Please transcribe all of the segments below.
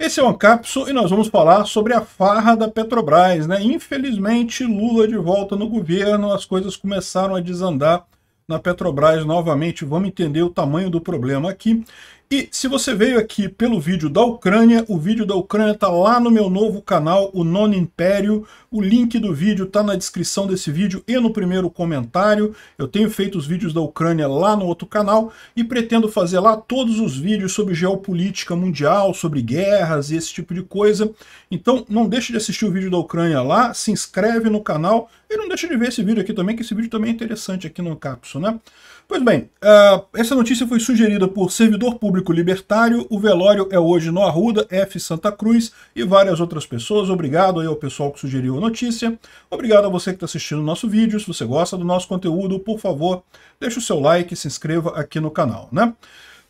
Esse é o Ancapso e nós vamos falar sobre a farra da Petrobras. Né? Infelizmente, Lula de volta no governo, as coisas começaram a desandar na Petrobras novamente. Vamos entender o tamanho do problema aqui. E se você veio aqui pelo vídeo da Ucrânia, o vídeo da Ucrânia está lá no meu novo canal, o Nono Império. O link do vídeo está na descrição desse vídeo e no primeiro comentário. Eu tenho feito os vídeos da Ucrânia lá no outro canal e pretendo fazer lá todos os vídeos sobre geopolítica mundial, sobre guerras e esse tipo de coisa. Então não deixe de assistir o vídeo da Ucrânia lá, se inscreve no canal e não deixe de ver esse vídeo aqui também, que esse vídeo também é interessante aqui no Capso, né? Pois bem, uh, essa notícia foi sugerida por Servidor Público Libertário, o velório é hoje no Arruda, F Santa Cruz e várias outras pessoas. Obrigado aí ao pessoal que sugeriu a notícia. Obrigado a você que está assistindo o nosso vídeo. Se você gosta do nosso conteúdo, por favor, deixe o seu like e se inscreva aqui no canal, né?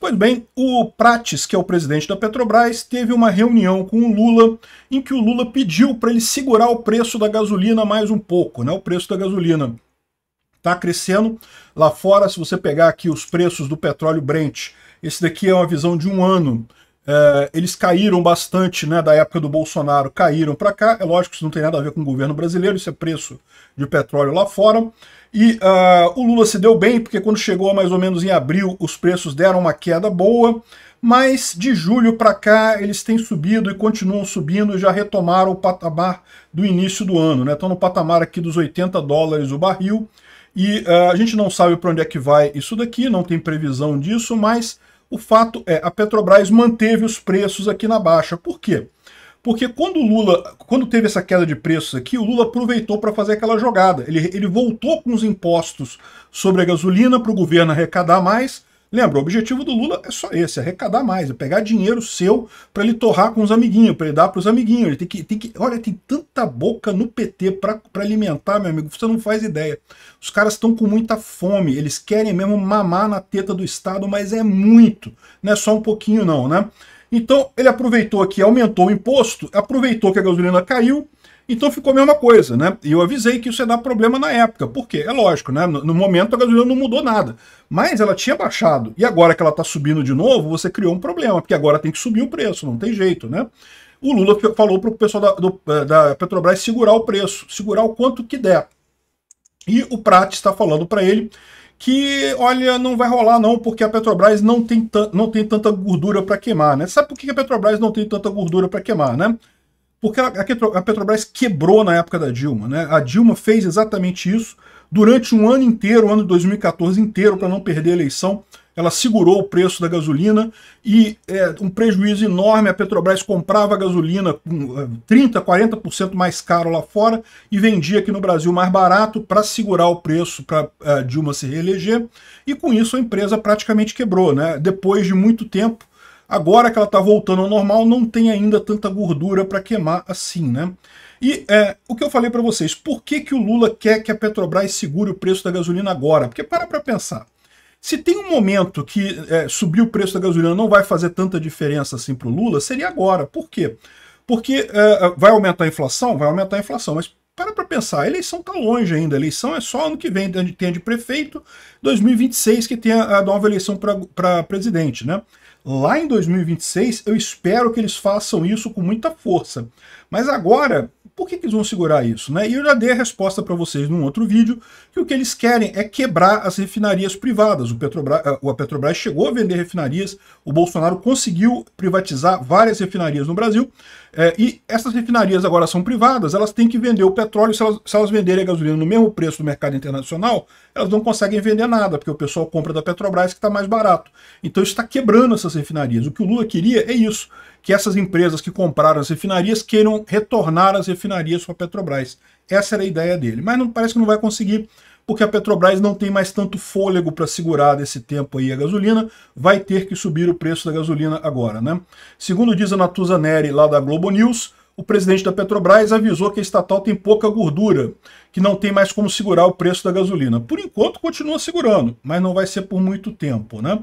Pois bem, o Prates, que é o presidente da Petrobras, teve uma reunião com o Lula em que o Lula pediu para ele segurar o preço da gasolina mais um pouco, né? O preço da gasolina está crescendo. Lá fora, se você pegar aqui os preços do petróleo Brent, esse daqui é uma visão de um ano é, eles caíram bastante né, da época do Bolsonaro, caíram para cá. É lógico que isso não tem nada a ver com o governo brasileiro, isso é preço de petróleo lá fora. E uh, o Lula se deu bem, porque quando chegou mais ou menos em abril, os preços deram uma queda boa, mas de julho para cá eles têm subido e continuam subindo e já retomaram o patamar do início do ano. Né? Estão no patamar aqui dos 80 dólares o barril. E uh, a gente não sabe para onde é que vai isso daqui, não tem previsão disso, mas o fato é, a Petrobras manteve os preços aqui na baixa. Por quê? Porque quando o Lula, quando teve essa queda de preços aqui, o Lula aproveitou para fazer aquela jogada. Ele, ele voltou com os impostos sobre a gasolina para o governo arrecadar mais Lembra, o objetivo do Lula é só esse, arrecadar mais, é pegar dinheiro seu para ele torrar com os amiguinhos, para ele dar para os amiguinhos. Ele tem que, tem que, olha, tem tanta boca no PT para alimentar, meu amigo, você não faz ideia. Os caras estão com muita fome, eles querem mesmo mamar na teta do Estado, mas é muito, não é só um pouquinho não, né? Então, ele aproveitou aqui, aumentou o imposto, aproveitou que a gasolina caiu, então ficou a mesma coisa, né? E eu avisei que isso ia dar problema na época. Por quê? É lógico, né? No, momento a gasolina não mudou nada. Mas ela tinha baixado. E agora que ela está subindo de novo, você criou um problema, porque agora tem que subir o preço, não tem jeito, né? O Lula falou para o pessoal da, do, eh, da Petrobras segurar o preço, segurar o quanto que der. E o Prat está falando para ele que, olha, não vai rolar não, porque a Petrobras não tem, não tem tanta gordura para queimar, né? Sabe por que a Petrobras não tem tanta gordura para queimar, né? porque a Petrobras quebrou na época da Dilma. Né? A Dilma fez exatamente isso durante um ano inteiro, o ano de 2014 inteiro, para não perder a eleição. Ela segurou o preço da gasolina e é, um prejuízo enorme. A Petrobras comprava a gasolina 30%, 40% é, mais caro lá fora e vendia aqui no Brasil mais barato para segurar o preço para a é, Dilma se reeleger. E com isso a empresa praticamente quebrou. Né? Depois de muito tempo, Agora que ela está voltando ao normal, não tem ainda tanta gordura para queimar assim, né? E é, o que eu falei para vocês, por que, que o Lula quer que a Petrobras segure o preço da gasolina agora? Porque para para pensar. Se tem um momento que é, subir o preço da gasolina não vai fazer tanta diferença assim para o Lula, seria agora. Por quê? Porque é, é, vai aumentar a inflação? Vai aumentar a inflação, mas para para pensar, a eleição está longe ainda, a eleição é só ano que vem, tem de prefeito, 2026 que tem a, a nova eleição para presidente, né? Lá em 2026, eu espero que eles façam isso com muita força. Mas agora, por que, que eles vão segurar isso? Né? E eu já dei a resposta para vocês num outro vídeo, que o que eles querem é quebrar as refinarias privadas. O Petrobras, eh, a Petrobras chegou a vender refinarias, o Bolsonaro conseguiu privatizar várias refinarias no Brasil, é, e essas refinarias agora são privadas, elas têm que vender o petróleo, se elas, se elas venderem a gasolina no mesmo preço do mercado internacional, elas não conseguem vender nada, porque o pessoal compra da Petrobras que está mais barato. Então está quebrando essas refinarias. O que o Lula queria é isso, que essas empresas que compraram as refinarias queiram retornar as refinarias para a Petrobras. Essa era a ideia dele. Mas não, parece que não vai conseguir, porque a Petrobras não tem mais tanto fôlego para segurar desse tempo aí a gasolina, vai ter que subir o preço da gasolina agora, né? Segundo diz a Natuza Neri, lá da Globo News, o presidente da Petrobras avisou que a estatal tem pouca gordura, que não tem mais como segurar o preço da gasolina. Por enquanto, continua segurando, mas não vai ser por muito tempo, né?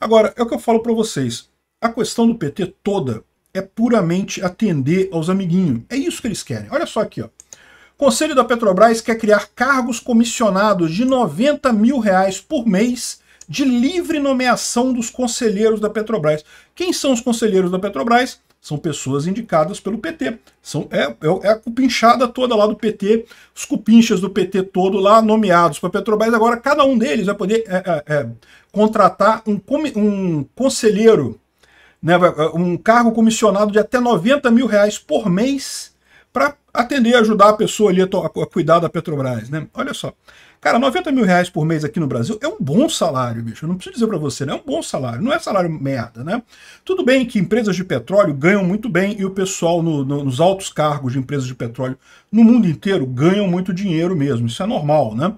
Agora, é o que eu falo para vocês. A questão do PT toda é puramente atender aos amiguinhos. É isso que eles querem. Olha só aqui, ó. Conselho da Petrobras quer criar cargos comissionados de 90 mil reais por mês de livre nomeação dos conselheiros da Petrobras. Quem são os conselheiros da Petrobras? São pessoas indicadas pelo PT. São, é, é, é a cupinchada toda lá do PT, os cupinchas do PT todo lá nomeados para a Petrobras. Agora, cada um deles vai poder é, é, é contratar um, um conselheiro né, um cargo comissionado de até 90 mil reais por mês para atender, ajudar a pessoa ali a, cuidar da Petrobras, né? Olha só. Cara, 90 mil reais por mês aqui no Brasil é um bom salário, bicho. Eu não preciso dizer para você, né? É um bom salário. Não é salário merda, né? Tudo bem que empresas de petróleo ganham muito bem e o pessoal no, no, nos altos cargos de empresas de petróleo no mundo inteiro ganham muito dinheiro mesmo. Isso é normal, né?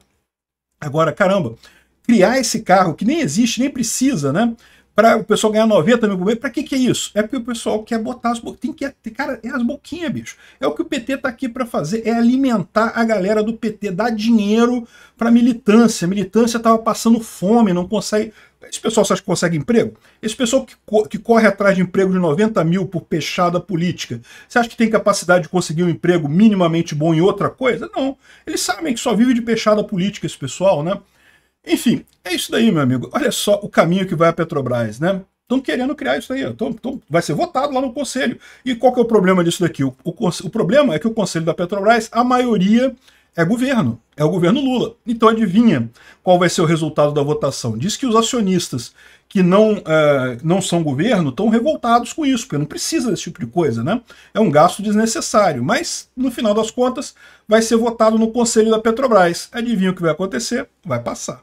Agora, caramba, criar esse carro que nem existe, nem precisa, né? para o pessoal ganhar 90 mil por mês. Para que, que é isso? É porque o pessoal quer botar as boquinhas. Tem que, cara, é as boquinhas, bicho. É o que o PT está aqui para fazer, é alimentar a galera do PT, dar dinheiro para militância. A militância estava passando fome, não consegue. Esse pessoal você acha que consegue emprego? Esse pessoal que, co que corre atrás de emprego de 90 mil por peixada política, você acha que tem capacidade de conseguir um emprego minimamente bom em outra coisa? Não. Eles sabem que só vive de peixada política esse pessoal, né? Enfim, é isso daí, meu amigo. Olha só o caminho que vai a Petrobras, né? Estão querendo criar isso daí. Tão, tão, vai ser votado lá no Conselho. E qual que é o problema disso daqui? O, o, o problema é que o Conselho da Petrobras, a maioria é governo, é o governo Lula. Então adivinha qual vai ser o resultado da votação. Diz que os acionistas que não, é, não são governo estão revoltados com isso, porque não precisa desse tipo de coisa, né? É um gasto desnecessário, mas no final das contas vai ser votado no Conselho da Petrobras. Adivinha o que vai acontecer? Vai passar.